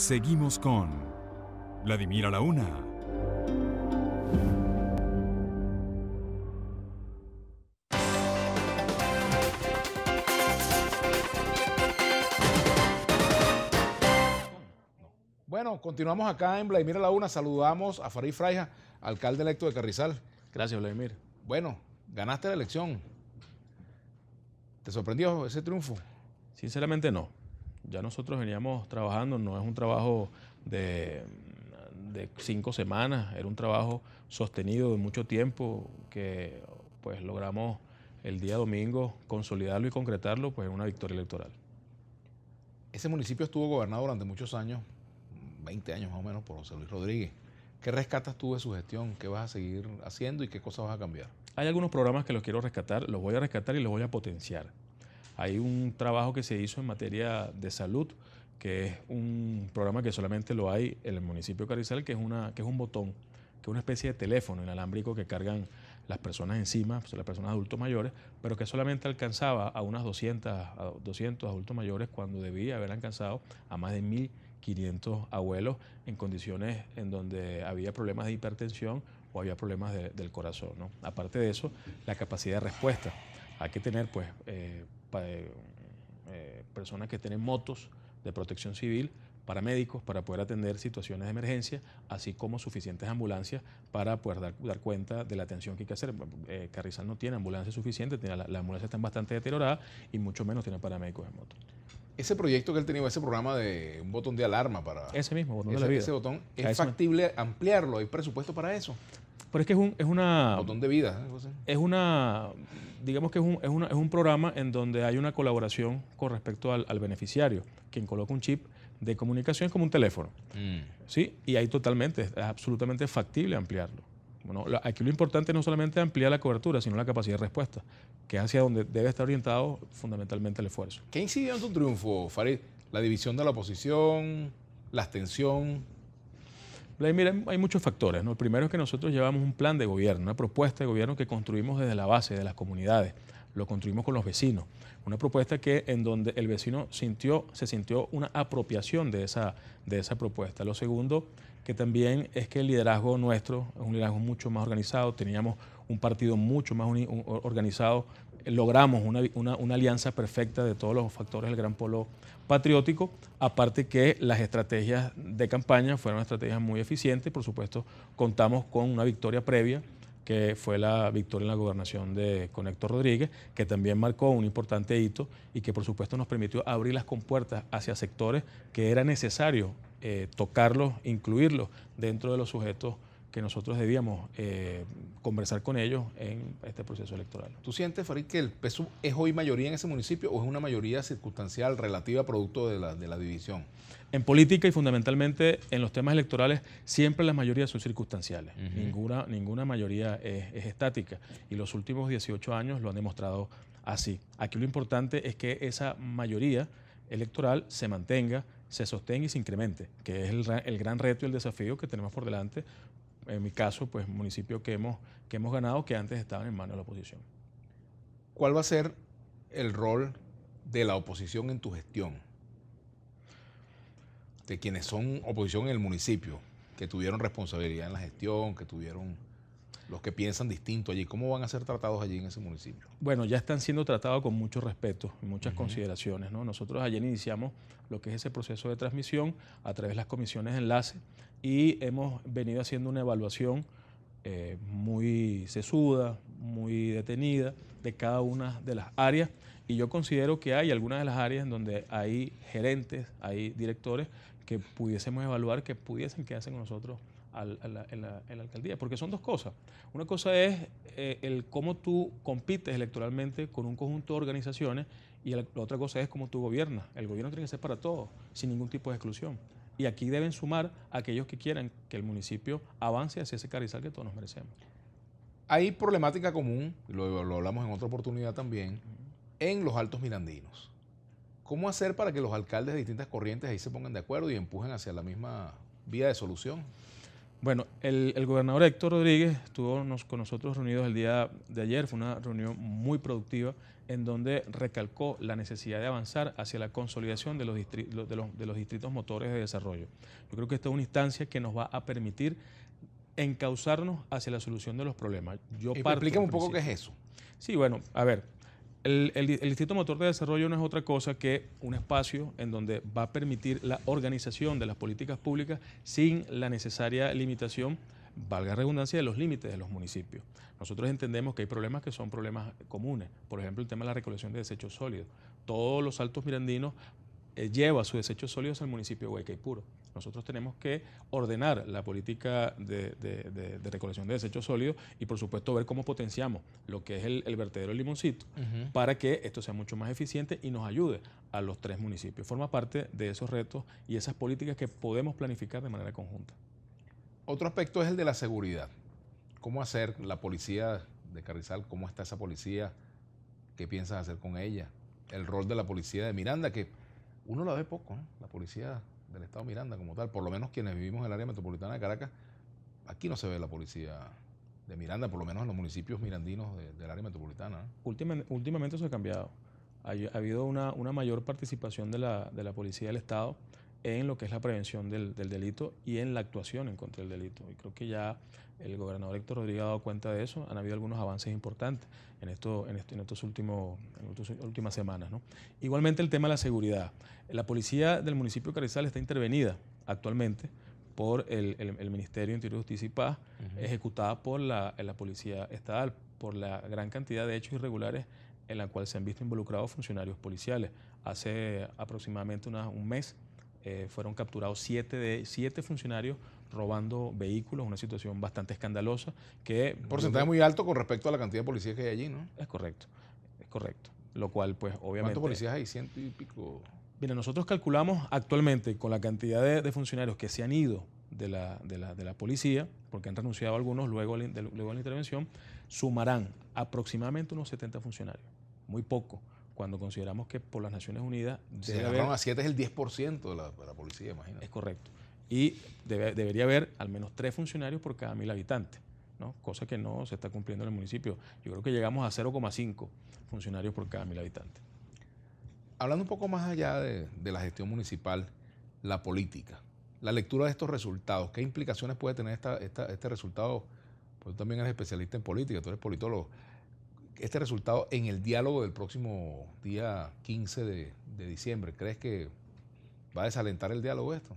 Seguimos con Vladimir a la una. Bueno, continuamos acá en Vladimir a la una. Saludamos a Farid Fraija, alcalde electo de Carrizal. Gracias, Vladimir. Bueno, ganaste la elección. ¿Te sorprendió ese triunfo? Sinceramente no ya nosotros veníamos trabajando, no es un trabajo de, cinco semanas, era un trabajo sostenido de mucho tiempo que pues logramos el día domingo consolidarlo y concretarlo pues en una victoria electoral. Ese municipio estuvo gobernado durante muchos años, 20 años más o menos, por José Luis Rodríguez. ¿Qué rescatas tú de su gestión? ¿Qué vas a seguir haciendo y qué cosas vas a cambiar? Hay algunos programas que los quiero rescatar, los voy a rescatar y los voy a potenciar. Hay un trabajo que se hizo en materia de salud, que es un programa que solamente lo hay en el municipio de Carrizal, que es, una, que es un botón, que es una especie de teléfono inalámbrico que cargan las personas encima, pues, las personas adultos mayores, pero que solamente alcanzaba a unas 200, adultos mayores cuando debía haber alcanzado a más de 1.500 abuelos en condiciones en donde había problemas de hipertensión o había problemas del corazón. ¿no? Aparte de eso, la capacidad de respuesta. Hay que tener pues eh, eh, eh, personas que tienen motos de protección civil, paramédicos para poder atender situaciones de emergencia, así como suficientes ambulancias para poder dar, cuenta de la atención que hay que hacer. Eh, Carrizal no tiene ambulancias suficientes, tiene, la, están ambulancia bastante deterioradas y mucho menos tiene paramédicos en moto. Ese proyecto que él tenía, ese programa de un botón de alarma para... Ese mismo, botón de la vida. Ese botón, ¿es factible ampliarlo? ¿Hay presupuesto para eso? Pero es que es, un, una... Botón de vida. Es una... Digamos que es un, programa en donde hay una colaboración con respecto al, beneficiario. Quien coloca un chip de comunicación como un teléfono. Mm. ¿Sí? Y ahí totalmente, es absolutamente factible ampliarlo. Bueno, aquí lo importante no solamente es ampliar la cobertura, sino la capacidad de respuesta, que es hacia donde debe estar orientado fundamentalmente el esfuerzo. ¿Qué incidió en tu triunfo, Farid? ¿La división de la oposición? ¿La abstención? hay muchos factores. El primero es que nosotros llevamos un plan de gobierno, una propuesta de gobierno que construimos desde la base de las comunidades, lo construimos con los vecinos. Una propuesta que en donde el vecino sintió, se sintió una apropiación de esa, de esa propuesta. Lo segundo que también es que el liderazgo nuestro es un liderazgo mucho más organizado, teníamos un partido mucho más organizado, logramos una, una, alianza perfecta de todos los factores del Gran Polo Patriótico, aparte que las estrategias de campaña fueron estrategias muy eficientes, por supuesto contamos con una victoria previa que fue la victoria en la gobernación de Conecto Rodríguez, que también marcó un importante hito y que por supuesto nos permitió abrir las compuertas hacia sectores que era necesario eh, tocarlos, incluirlos dentro de los sujetos que nosotros debíamos eh, conversar con ellos en este proceso electoral. ¿Tú sientes, Farid, que el PSUV es hoy mayoría en ese municipio o es una mayoría circunstancial relativa producto de la, división? En política y fundamentalmente en los temas electorales siempre las mayorías son circunstanciales, ninguna, ninguna mayoría es, estática y los últimos 18 años lo han demostrado así. Aquí lo importante es que esa mayoría electoral se mantenga, se sostenga y se incremente, que es el, gran reto y el desafío que tenemos por delante en mi caso, pues municipios que hemos, que hemos ganado que antes estaban en manos de la oposición. ¿Cuál va a ser el rol de la oposición en tu gestión? De quienes son oposición en el municipio, que tuvieron responsabilidad en la gestión, que tuvieron los que piensan distinto allí? ¿Cómo van a ser tratados allí en ese municipio? Bueno, ya están siendo tratados con mucho respeto y muchas consideraciones. Nosotros ayer iniciamos lo que es ese proceso de transmisión a través de las comisiones de enlace y hemos venido haciendo una evaluación eh, muy sesuda, muy detenida de cada una de las áreas y yo considero que hay algunas de las áreas en donde hay gerentes, hay directores que pudiésemos evaluar, que pudiesen quedarse con nosotros en la, alcaldía, porque son dos cosas. Una cosa es eh, el cómo tú compites electoralmente con un conjunto de organizaciones y la, otra cosa es cómo tú gobiernas. El gobierno tiene que ser para todos, sin ningún tipo de exclusión. Y aquí deben sumar aquellos que quieran que el municipio avance hacia ese carizal que todos nos merecemos. Hay problemática común, lo, lo hablamos en otra oportunidad también, en los altos mirandinos. ¿Cómo hacer para que los alcaldes de distintas corrientes ahí se pongan de acuerdo y empujen hacia la misma vía de solución? Bueno, el, gobernador Héctor Rodríguez estuvo con nosotros reunidos el día de ayer, fue una reunión muy productiva en donde recalcó la necesidad de avanzar hacia la consolidación de los, distritos, motores de desarrollo. Yo creo que esta es una instancia que nos va a permitir encauzarnos hacia la solución de los problemas. Yo Explícame un poco qué es eso. Sí, bueno, a ver, el, el, Instituto Motor de Desarrollo no es otra cosa que un espacio en donde va a permitir la organización de las políticas públicas sin la necesaria limitación, valga redundancia, de los límites de los municipios. Nosotros entendemos que hay problemas que son problemas comunes, por ejemplo, el tema de la recolección de desechos sólidos. Todos los altos mirandinos llevan eh, lleva sus desechos sólidos al municipio de puro nosotros tenemos que ordenar la política de, recolección de desechos sólidos y, por supuesto, ver cómo potenciamos lo que es el, el vertedero Limoncito para que esto sea mucho más eficiente y nos ayude a los tres municipios. Forma parte de esos retos y esas políticas que podemos planificar de manera conjunta. Otro aspecto es el de la seguridad. ¿Cómo hacer la policía de Carrizal? ¿Cómo está esa policía? ¿Qué piensas hacer con ella? El rol de la policía de Miranda, que uno la ve poco, la policía del Estado Miranda como tal, por lo menos quienes vivimos en el área metropolitana de Caracas, aquí no se ve la policía de Miranda, por lo menos en los municipios mirandinos del área metropolitana. últimamente eso ha cambiado. Ha, ha habido una, una, mayor participación la, de la policía del Estado en lo que es la prevención del, del, delito y en la actuación en contra del delito. Y creo que ya el gobernador Héctor Rodríguez ha dado cuenta de eso. Han habido algunos avances importantes en, esto, en, estos últimos, estas últimas semanas. ¿no? Igualmente el tema de la seguridad. La policía del municipio de Carrizal está intervenida actualmente por el, el, Ministerio de Interior, Justicia y Paz, ejecutada por la, la Policía Estatal, por la gran cantidad de hechos irregulares en la cual se han visto involucrados funcionarios policiales. Hace aproximadamente una, un mes eh, fueron capturados siete, de, funcionarios robando vehículos, una situación bastante escandalosa. Que, porcentaje muy alto con respecto a la cantidad de policías que hay allí, ¿no? Es correcto, es correcto. Lo cual, pues, obviamente... ¿Cuántos policías hay? Ciento y pico. Mira, nosotros calculamos actualmente con la cantidad de, funcionarios que se han ido de la, policía, porque han renunciado algunos luego, de, luego de la intervención, sumarán aproximadamente unos 70 funcionarios, muy poco cuando consideramos que por las Naciones Unidas... Se debe a 7 es el 10% de la, de policía, imagínate. Es correcto. Y debería haber al menos 3 funcionarios por cada mil habitantes, ¿no? cosa que no se está cumpliendo en el municipio. Yo creo que llegamos a 0,5 funcionarios por cada mil habitantes. Hablando un poco más allá de, la gestión municipal, la política, la lectura de estos resultados, ¿qué implicaciones puede tener esta, este resultado? Pues tú también eres especialista en política, tú eres politólogo este resultado en el diálogo del próximo día 15 de, diciembre? ¿Crees que va a desalentar el diálogo esto?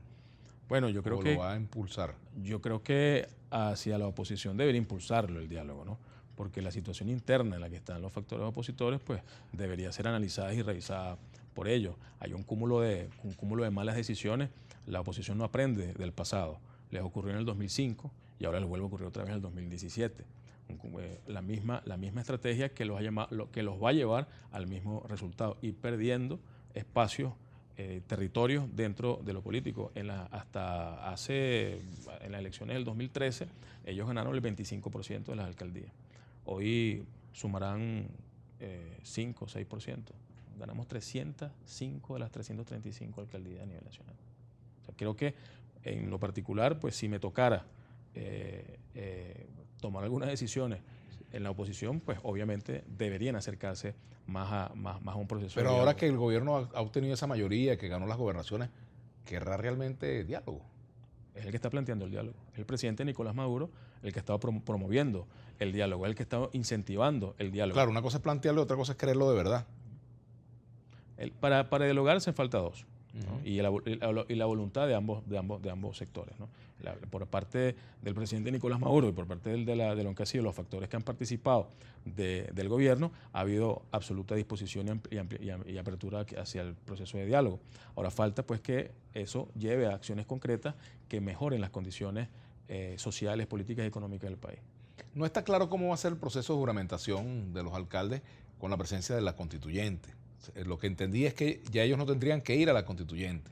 Bueno, yo creo que. lo va a impulsar? Yo creo que hacia la oposición debería impulsarlo el diálogo, ¿no? Porque la situación interna en la que están los factores opositores, pues debería ser analizada y revisada por ellos. Hay un cúmulo de, un cúmulo de malas decisiones. La oposición no aprende del pasado. Les ocurrió en el 2005 y ahora les vuelve a ocurrir otra vez en el 2017. Eh, la misma, la misma estrategia que los, que los va a llevar al mismo resultado y perdiendo espacios, eh, territorios dentro de lo político. En la, hasta hace, en las elecciones del 2013, ellos ganaron el 25% de las alcaldías. Hoy sumarán 5 o 6%. Ganamos 305 de las 335 alcaldías a nivel nacional. creo que en lo particular, pues si me tocara eh, eh tomar algunas decisiones en la oposición, pues obviamente deberían acercarse más a, más, a un proceso. Pero ahora que el gobierno ha obtenido esa mayoría, que ganó las gobernaciones, ¿querrá realmente diálogo? Es el que está planteando el diálogo. Es el presidente Nicolás Maduro el que estaba promoviendo el diálogo, es el que estaba incentivando el diálogo. Claro, una cosa es plantearlo, otra cosa es creerlo de verdad. El, para, para dialogar se falta dos y, la, voluntad de ambos, de ambos, de ambos sectores. por parte del presidente Nicolás Maduro y por parte de, la, de lo que ha sido los factores que han participado del gobierno, ha habido absoluta disposición y, apertura hacia el proceso de diálogo. Ahora falta pues que eso lleve a acciones concretas que mejoren las condiciones eh, sociales, políticas y económicas del país. No está claro cómo va a ser el proceso de juramentación de los alcaldes con la presencia de la constituyente. Eh, lo que entendí es que ya ellos no tendrían que ir a la constituyente.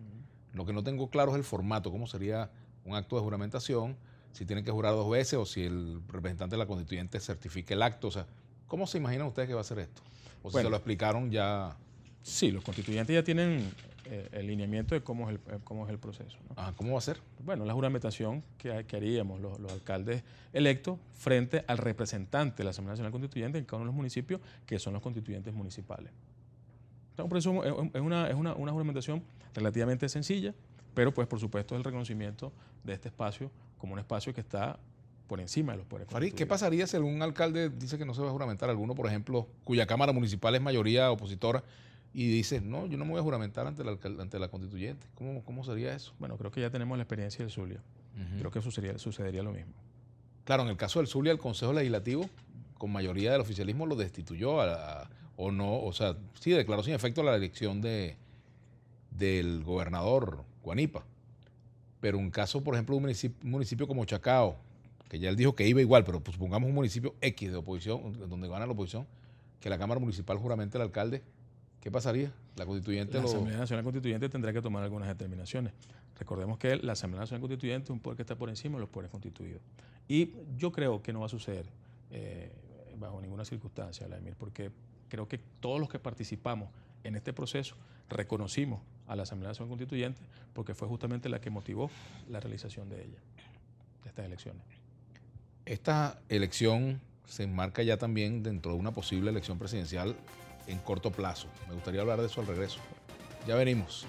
Lo que no tengo claro es el formato, cómo sería un acto de juramentación, si tienen que jurar dos veces o si el representante de la constituyente certifique el acto. O sea, ¿cómo se imaginan ustedes que va a ser esto? O si se lo explicaron ya. Sí, los constituyentes ya tienen eh, el lineamiento de cómo es el, eh, cómo es el proceso. Ah, ¿Cómo va a ser? Bueno, la juramentación que, haríamos los, alcaldes electos frente al representante de la Asamblea Nacional Constituyente en cada uno de los municipios, que son los constituyentes municipales. Eh, es, una, es una, juramentación relativamente sencilla, pero pues por supuesto el reconocimiento de este espacio como un espacio que está por encima de los poderes ¿qué pasaría si algún alcalde dice que no se va a juramentar alguno, por ejemplo, cuya Cámara Municipal es mayoría opositora y dice, no, yo no me voy a juramentar ante la, ante la constituyente? ¿Cómo, ¿Cómo sería eso? Bueno, creo que ya tenemos la experiencia del Zulia. Creo que sucedería, sucedería lo mismo. Claro, en el caso del Zulia, el Consejo Legislativo, con mayoría del oficialismo, lo destituyó a, a o no, o sea, sí declaró sin efecto la elección de, del gobernador Guanipa. Pero un caso, por ejemplo, un municipio, un municipio como Chacao, que ya él dijo que iba igual, pero supongamos pues un municipio X de oposición, donde gana la oposición, que la Cámara Municipal juramente el alcalde, ¿qué pasaría? La constituyente... La Asamblea Nacional Constituyente tendrá que tomar algunas determinaciones. Recordemos que la Asamblea Nacional Constituyente es un poder que está por encima de los poderes constituidos. Y yo creo que no va a suceder eh, bajo ninguna circunstancia, Vladimir, porque creo que todos los que participamos en este proceso reconocimos a la Asamblea Nacional Constituyente porque fue justamente la que motivó la realización de ella, de estas elecciones. Esta elección se enmarca ya también dentro de una posible elección presidencial en corto plazo. Me gustaría hablar de eso al regreso. Ya venimos.